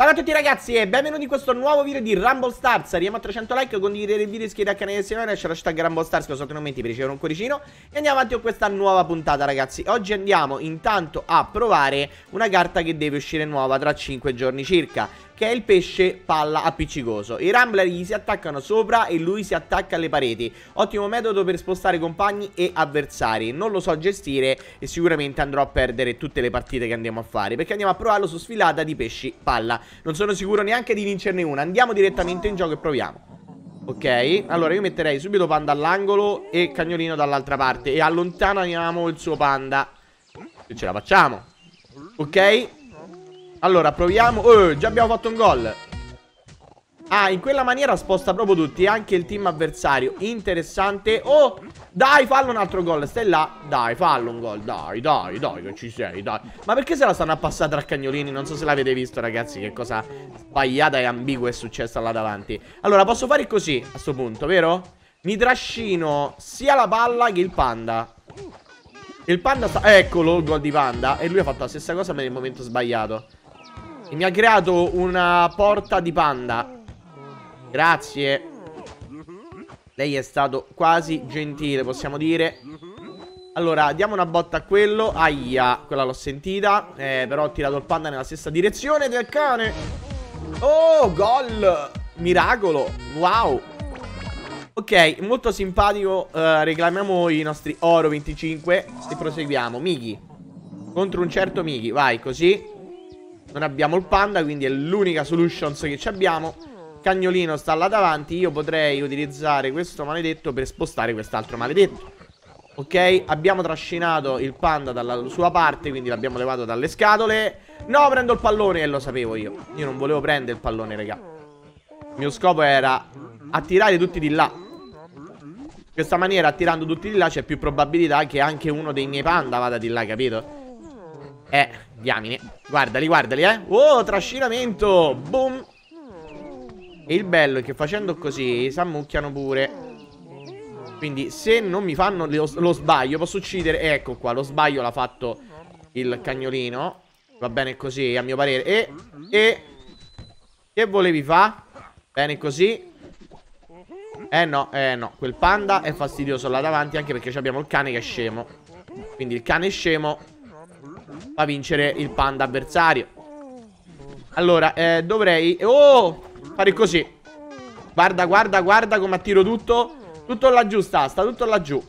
Ciao a tutti ragazzi e benvenuti in questo nuovo video di Rumble Stars Arriviamo a 300 like, condividete il video, iscrivetevi al canale se non lasciate hashtag Rumble Stars con sotto commenti per ricevere un cuoricino E andiamo avanti con questa nuova puntata ragazzi Oggi andiamo intanto a provare una carta che deve uscire nuova tra 5 giorni circa che è il pesce palla appiccicoso. I Rambler gli si attaccano sopra e lui si attacca alle pareti. Ottimo metodo per spostare compagni e avversari. Non lo so gestire e sicuramente andrò a perdere tutte le partite che andiamo a fare. Perché andiamo a provarlo su sfilata di pesci palla. Non sono sicuro neanche di vincerne una. Andiamo direttamente in gioco e proviamo. Ok, allora io metterei subito panda all'angolo e cagnolino dall'altra parte. E allontaniamo il suo panda. E ce la facciamo. Ok, allora, proviamo... Oh, già abbiamo fatto un gol. Ah, in quella maniera sposta proprio tutti, anche il team avversario. Interessante. Oh, dai, fallo un altro gol. Stai là. Dai, fallo un gol. Dai, dai, dai, che ci sei, dai. Ma perché se la stanno a passare tra cagnolini? Non so se l'avete visto, ragazzi, che cosa sbagliata e ambigua è successa là davanti. Allora, posso fare così, a questo punto, vero? Mi trascino sia la palla che il panda. Il panda sta... Eccolo, il gol di panda. E lui ha fatto la stessa cosa, ma nel momento sbagliato. E mi ha creato una porta di panda. Grazie. Lei è stato quasi gentile, possiamo dire. Allora, diamo una botta a quello. Aia, quella l'ho sentita. Eh, però ho tirato il panda nella stessa direzione del cane. Oh, gol. Miracolo. Wow. Ok, molto simpatico. Uh, reclamiamo i nostri oro 25 e proseguiamo. Miki, Contro un certo Miki, Vai, così. Non abbiamo il panda, quindi è l'unica solutions che ci abbiamo. Cagnolino sta là davanti, io potrei utilizzare questo maledetto per spostare quest'altro maledetto. Ok, abbiamo trascinato il panda dalla sua parte, quindi l'abbiamo levato dalle scatole. No, prendo il pallone, e lo sapevo io. Io non volevo prendere il pallone, raga. Il mio scopo era attirare tutti di là. In questa maniera, attirando tutti di là, c'è più probabilità che anche uno dei miei panda vada di là, capito? Eh, diamine. Guardali, guardali, eh. Oh, trascinamento. Boom. E il bello è che facendo così si ammucchiano pure. Quindi se non mi fanno lo, lo sbaglio posso uccidere. Eh, ecco qua, lo sbaglio l'ha fatto il cagnolino. Va bene così, a mio parere. E... E... Che volevi fa? Bene così. Eh no, eh no. Quel panda è fastidioso là davanti anche perché abbiamo il cane che è scemo. Quindi il cane è scemo fa vincere il panda avversario Allora, eh, dovrei... Oh! Fare così Guarda, guarda, guarda come attiro tutto Tutto laggiù sta, sta tutto laggiù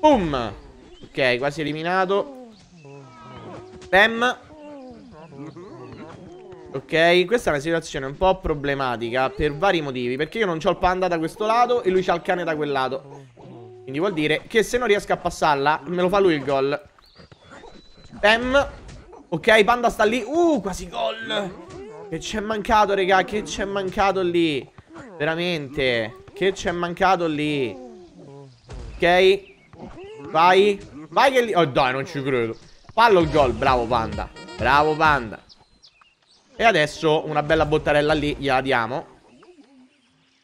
Boom Ok, quasi eliminato Bam Ok, questa è una situazione un po' problematica per vari motivi Perché io non ho il panda da questo lato e lui c'ha il cane da quel lato Quindi vuol dire che se non riesco a passarla me lo fa lui il gol Bam. Ok, Panda sta lì. Uh, quasi gol. Che ci è mancato, raga. Che ci è mancato lì. Veramente. Che ci è mancato lì. Ok. Vai. Vai che lì. Oh, dai, non ci credo. Fallo il gol. Bravo, Panda. Bravo, Panda. E adesso una bella bottarella lì. Gliela diamo.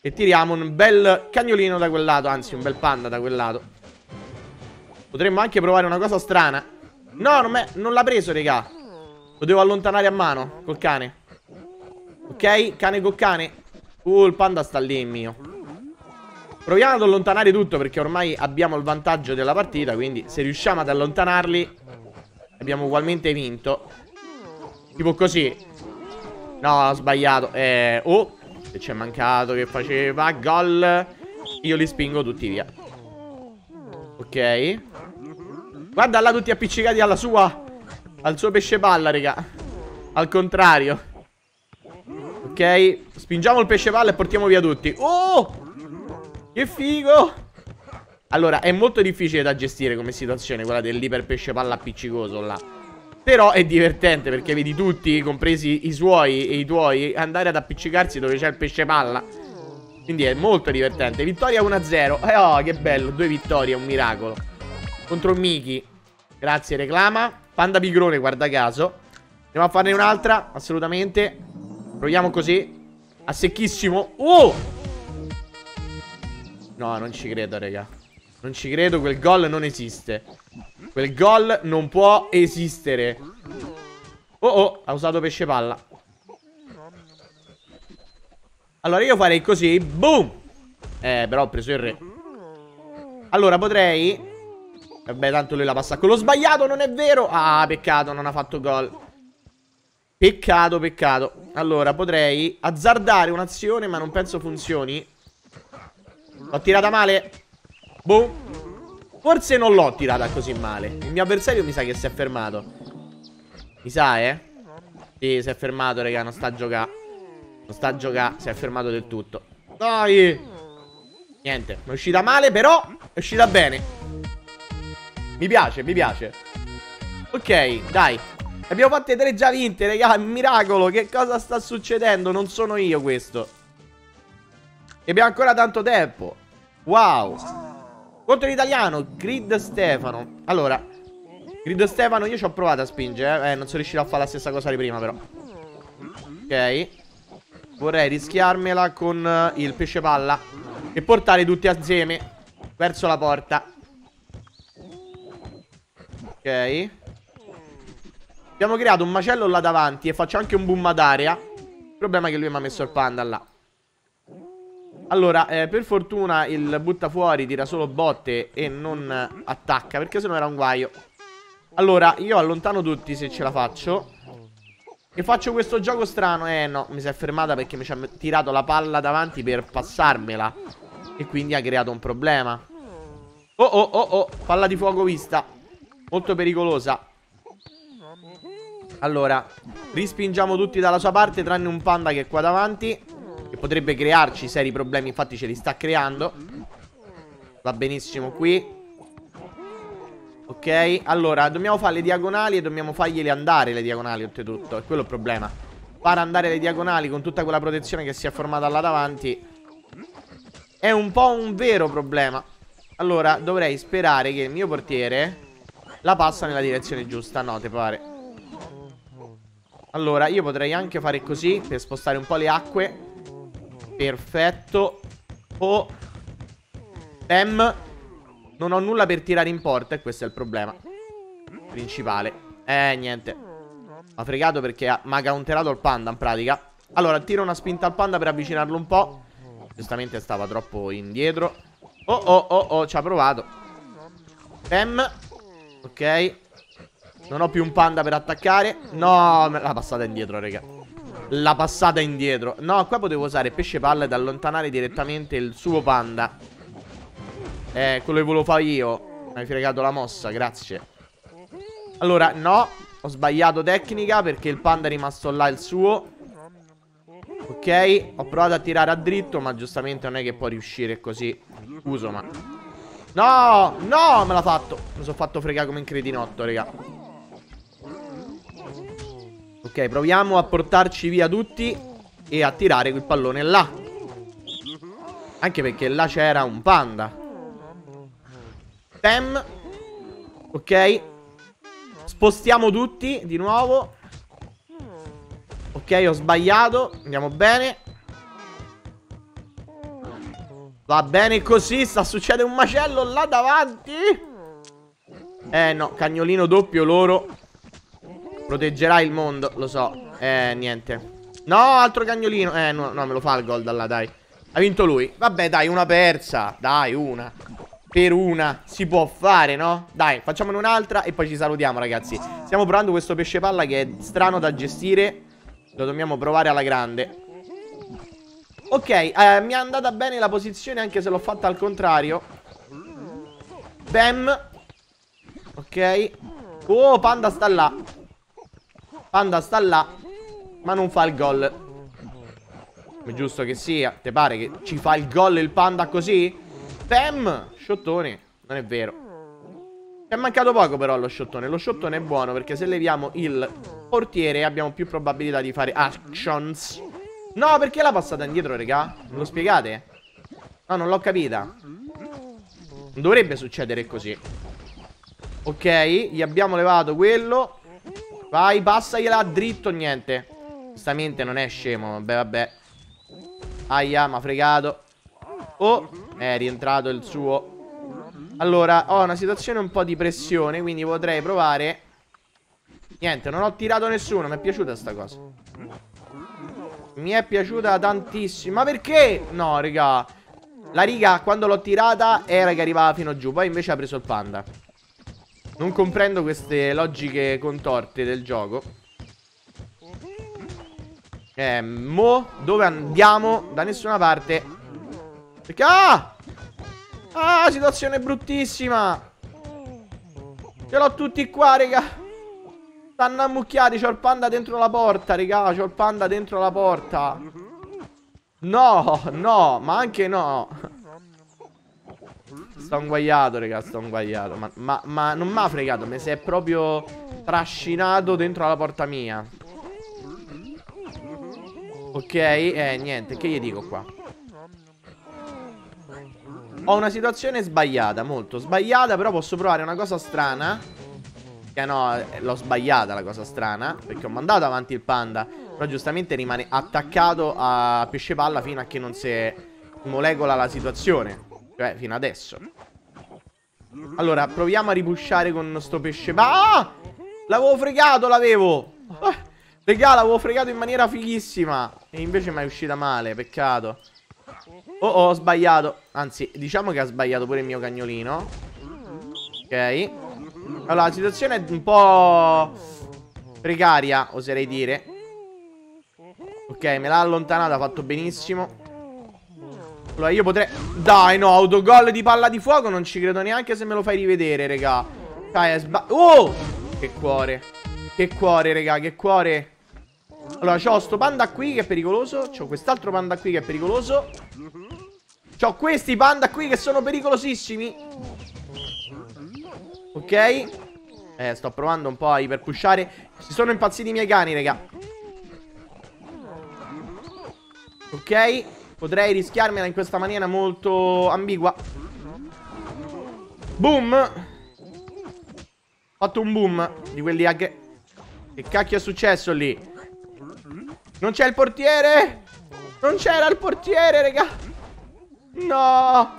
E tiriamo un bel cagnolino da quel lato. Anzi, un bel panda da quel lato. Potremmo anche provare una cosa strana. No, non, non l'ha preso, regà. Lo devo allontanare a mano, col cane. Ok, cane col cane. Uh, il panda sta lì, mio. Proviamo ad allontanare tutto, perché ormai abbiamo il vantaggio della partita, quindi se riusciamo ad allontanarli, abbiamo ugualmente vinto. Tipo così. No, ho sbagliato. Eh, oh, che c'è mancato, che faceva gol. Io li spingo tutti via. Ok. Guarda là tutti appiccicati alla sua Al suo pesce palla, raga Al contrario Ok Spingiamo il pesce palla e portiamo via tutti Oh Che figo Allora è molto difficile da gestire come situazione Quella dell'iper pesce palla appiccicoso là Però è divertente perché vedi tutti Compresi i suoi e i tuoi Andare ad appiccicarsi dove c'è il pesce palla Quindi è molto divertente Vittoria 1-0 Eh oh che bello Due vittorie un miracolo contro Miki. Grazie, reclama. Panda Bigrone, guarda caso. Andiamo a farne un'altra, assolutamente. Proviamo così. A secchissimo. Oh! No, non ci credo, raga. Non ci credo, quel gol non esiste. Quel gol non può esistere. Oh, oh, ha usato pesce palla. Allora io farei così Boom Eh però ho preso il re Allora potrei Vabbè, eh tanto lui la passa a quello sbagliato, non è vero? Ah, peccato, non ha fatto gol. Peccato, peccato. Allora, potrei azzardare un'azione, ma non penso funzioni. L'ho tirata male? Boom. Forse non l'ho tirata così male. Il mio avversario mi sa che si è fermato. Mi sa, eh? Sì, si è fermato, raga, non sta a giocare. Non sta a giocare, si è fermato del tutto. Dai! Niente, è uscita male, però è uscita bene. Mi piace, mi piace. Ok, dai. Abbiamo fatto tre già vinte, raga. Miracolo, che cosa sta succedendo? Non sono io questo. E abbiamo ancora tanto tempo. Wow. Contro l'italiano, Grid Stefano. Allora, Grid Stefano, io ci ho provato a spingere. Eh. eh, non sono riuscito a fare la stessa cosa di prima, però. Ok. Vorrei rischiarmela con eh, il pesce palla. E portare tutti assieme verso la porta. Ok. Abbiamo creato un macello là davanti e faccio anche un boom ad aria Il problema è che lui mi ha messo il panda là. Allora, eh, per fortuna il butta fuori tira solo botte e non attacca, perché sennò era un guaio. Allora, io allontano tutti se ce la faccio. E faccio questo gioco strano. Eh no, mi si è fermata perché mi ci ha tirato la palla davanti per passarmela. E quindi ha creato un problema. Oh oh oh oh, palla di fuoco vista. Molto pericolosa Allora Rispingiamo tutti dalla sua parte Tranne un panda che è qua davanti Che potrebbe crearci seri problemi Infatti ce li sta creando Va benissimo qui Ok, allora dobbiamo fare le diagonali e dobbiamo fargliele andare le diagonali oltretutto, è quello il problema Far andare le diagonali con tutta quella protezione che si è formata là davanti È un po' un vero problema Allora dovrei sperare che il mio portiere la passa nella direzione giusta, no, te pare Allora, io potrei anche fare così Per spostare un po' le acque Perfetto Oh Bam Non ho nulla per tirare in porta E questo è il problema Principale Eh, niente Ha fregato perché ha ha magahunterato il panda in pratica Allora, tiro una spinta al panda per avvicinarlo un po' Giustamente stava troppo indietro Oh, oh, oh, oh, ci ha provato Bam Ok Non ho più un panda per attaccare No, me l'ha passata indietro, raga La passata indietro No, qua potevo usare pesce palla ed allontanare direttamente il suo panda Eh, quello che volevo fare io mi hai fregato la mossa, grazie Allora, no Ho sbagliato tecnica perché il panda è rimasto là il suo Ok, ho provato a tirare a dritto Ma giustamente non è che può riuscire così Scuso, ma No, no, me l'ha fatto Mi sono fatto fregare come un cretinotto, raga Ok, proviamo a portarci via tutti E a tirare quel pallone là Anche perché là c'era un panda Tem Ok Spostiamo tutti di nuovo Ok, ho sbagliato Andiamo bene Va bene così, sta succedendo un macello là davanti Eh no, cagnolino doppio loro Proteggerà il mondo, lo so Eh, niente No, altro cagnolino Eh, no, no me lo fa il gol là, dai Ha vinto lui Vabbè, dai, una persa Dai, una per una si può fare, no? Dai, facciamone un'altra e poi ci salutiamo, ragazzi. Stiamo provando questo pesce palla che è strano da gestire. Lo dobbiamo provare alla grande. Ok, eh, mi è andata bene la posizione anche se l'ho fatta al contrario Bam Ok Oh, Panda sta là Panda sta là Ma non fa il gol Come giusto che sia Te pare che ci fa il gol il Panda così? Bam Sciottone Non è vero è mancato poco però lo sciottone Lo sciottone è buono perché se leviamo il portiere Abbiamo più probabilità di fare actions No, perché l'ha passata indietro, raga? Me lo spiegate? No, non l'ho capita. Non dovrebbe succedere così. Ok, gli abbiamo levato quello. Vai, passagliela dritto, niente. Giustamente non è scemo, vabbè, vabbè. Aia, ma fregato. Oh, è rientrato il suo. Allora, ho una situazione un po' di pressione, quindi potrei provare... Niente, non ho tirato nessuno, mi è piaciuta sta cosa. Mi è piaciuta tantissimo. Ma perché? No, raga. La riga, quando l'ho tirata, era che arrivava fino giù. Poi invece ha preso il panda. Non comprendo queste logiche contorte del gioco. Eh, mo, dove andiamo? Da nessuna parte. Perché? Ah! Ah, situazione bruttissima. Ce l'ho tutti qua, raga. Stanno ammucchiati, c'ho il panda dentro la porta, raga, c'ho il panda dentro la porta. No, no, ma anche no. Sto guaiato, raga, sto guaiato. Ma, ma, ma non mi ha fregato, mi si è proprio trascinato dentro la porta mia. Ok, eh, niente, che gli dico qua? Ho una situazione sbagliata, molto sbagliata, però posso provare una cosa strana. Che no, eh, l'ho sbagliata la cosa strana Perché ho mandato avanti il panda Però giustamente rimane attaccato a pesce palla Fino a che non si molecola la situazione Cioè, fino adesso Allora, proviamo a ripusciare con sto pesce palla ah! L'avevo fregato, l'avevo ah, Regà, l'avevo fregato in maniera fighissima E invece mi è uscita male, peccato Oh, oh, ho sbagliato Anzi, diciamo che ha sbagliato pure il mio cagnolino Ok allora, la situazione è un po' precaria, oserei dire. Ok, me l'ha allontanata, ha fatto benissimo. Allora, io potrei... Dai, no, autogol di palla di fuoco non ci credo neanche se me lo fai rivedere, raga. Dai, è sba... Oh! Che cuore. Che cuore, raga, che cuore. Allora, c'ho sto panda qui che è pericoloso. C'ho quest'altro panda qui che è pericoloso. C'ho questi panda qui che sono pericolosissimi. Ok Eh sto provando un po' a iperpushare Si sono impazziti i miei cani raga Ok Potrei rischiarmela in questa maniera molto ambigua Boom Fatto un boom Di quelli anche Che cacchio è successo lì Non c'è il portiere Non c'era il portiere raga No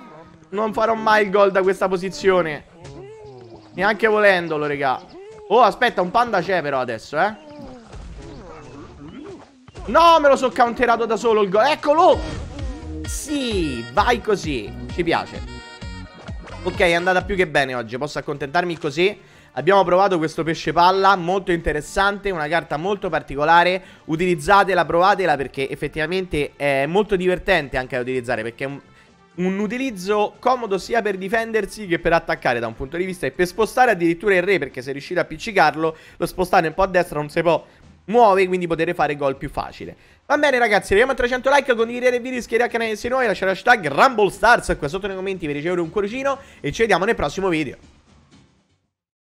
Non farò mai il gol da questa posizione Neanche volendolo, regà. Oh, aspetta, un panda c'è però adesso, eh. No, me lo so counterato da solo il gol. Eccolo! Sì, vai così. Ci piace. Ok, è andata più che bene oggi. Posso accontentarmi così. Abbiamo provato questo pesce palla, molto interessante, una carta molto particolare, utilizzatela, provatela perché effettivamente è molto divertente anche da utilizzare perché è un un utilizzo comodo sia per difendersi che per attaccare da un punto di vista e per spostare addirittura il re perché se riuscite a appiccicarlo lo spostare un po' a destra non si può muovere quindi potete fare gol più facile va bene ragazzi arriviamo a 300 like condividete il video iscrivetevi al canale se noi lasciate hashtag RumbleStars qua sotto nei commenti per ricevere un cuoricino e ci vediamo nel prossimo video